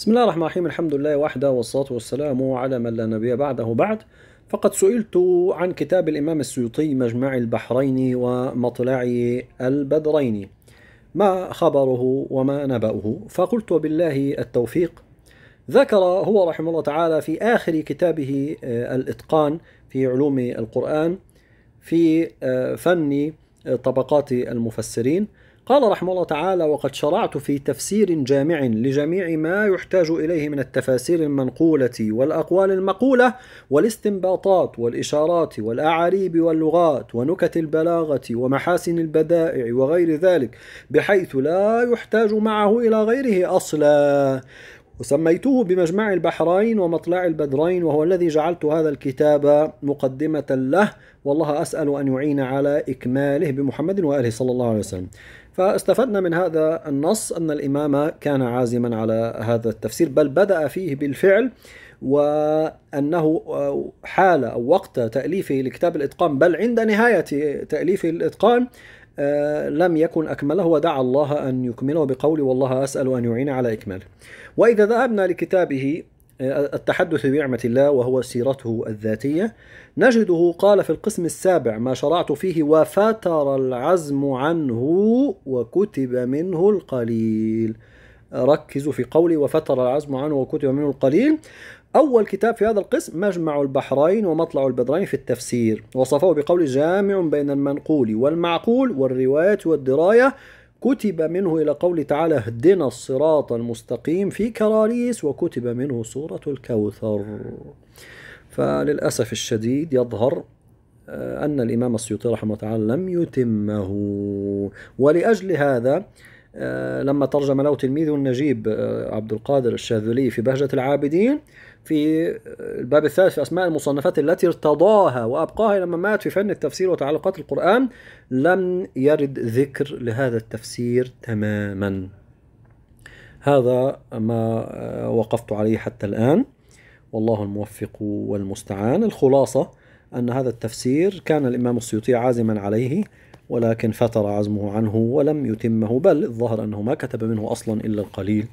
بسم الله الرحمن الرحيم الحمد لله وحده والصلاة والسلام على من لا نبي بعده بعد فقد سئلت عن كتاب الإمام السيوطي مجمع البحرين ومطلع البدرين ما خبره وما نبأه فقلت وبالله التوفيق ذكر هو رحمه الله تعالى في آخر كتابه آه، الإتقان في علوم القرآن في آه، فن طبقات المفسرين قال رحمه الله تعالى وقد شرعت في تفسير جامع لجميع ما يحتاج إليه من التفاسير المنقولة والأقوال المقولة والاستنباطات والإشارات والأعاريب واللغات ونكت البلاغة ومحاسن البدائع وغير ذلك بحيث لا يحتاج معه إلى غيره أصلا وسميته بمجمع البحرين ومطلع البدرين وهو الذي جعلت هذا الكتاب مقدمة له والله أسأل أن يعين على إكماله بمحمد وآله صلى الله عليه وسلم فاستفدنا من هذا النص أن الإمام كان عازما على هذا التفسير بل بدأ فيه بالفعل وأنه آه، حال أو وقت تأليفه لكتاب الإتقان بل عند نهاية تأليفه الإتقان آه، لم يكن أكمله ودعا الله أن يكمله بقوله والله أسأل أن يعين على إكماله وإذا ذهبنا لكتابه آه، التحدث بنعمة الله وهو سيرته الذاتية نجده قال في القسم السابع ما شرعت فيه وفتر العزم عنه وكتب منه القليل ركزوا في قولي وفتر العزم عنه وكتب منه القليل أول كتاب في هذا القسم مجمع البحرين ومطلع البدرين في التفسير وصفه بقول جامع بين المنقول والمعقول والرواية والدراية كتب منه إلى قول تعالى اهدنا الصراط المستقيم في كراريس وكتب منه سورة الكوثر فللأسف الشديد يظهر آه، أن الإمام السيوطي رحمه الله تعالى لم يتمه ولأجل هذا آه، لما ترجم له تلميذه النجيب آه، عبد القادر الشاذلي في بهجة العابدين في آه، الباب الثالث في أسماء المصنفات التي ارتضاها وأبقاها لما مات في فن التفسير وتعلقات القرآن لم يرد ذكر لهذا التفسير تماما هذا ما وقفت عليه حتى الآن والله الموفق والمستعان الخلاصة أن هذا التفسير كان الإمام السيوطي عازما عليه ولكن فتر عزمه عنه ولم يتمه بل الظاهر أنه ما كتب منه أصلا إلا القليل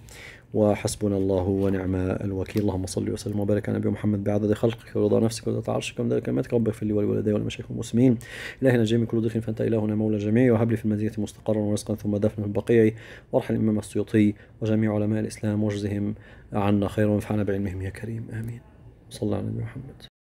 وحسبنا الله ونعم الوكيل اللهم صل وسلم وبارك على نبي محمد بعدد خلقك ورضا نفسك ورضا عرشك ومدى ماتك ربك في لي ولوالدي ولمشايخ المسلمين الهنا جميع كل ضيق فانت الهنا مولى الجميع وهب لي في المزيه مستقرا ورزقا ثم دفن في البقيع وارحم الامام السيوطي وجميع علماء الاسلام واجزهم عنا خيرا وانفعنا بعلمهم يا كريم امين صلى على نبي محمد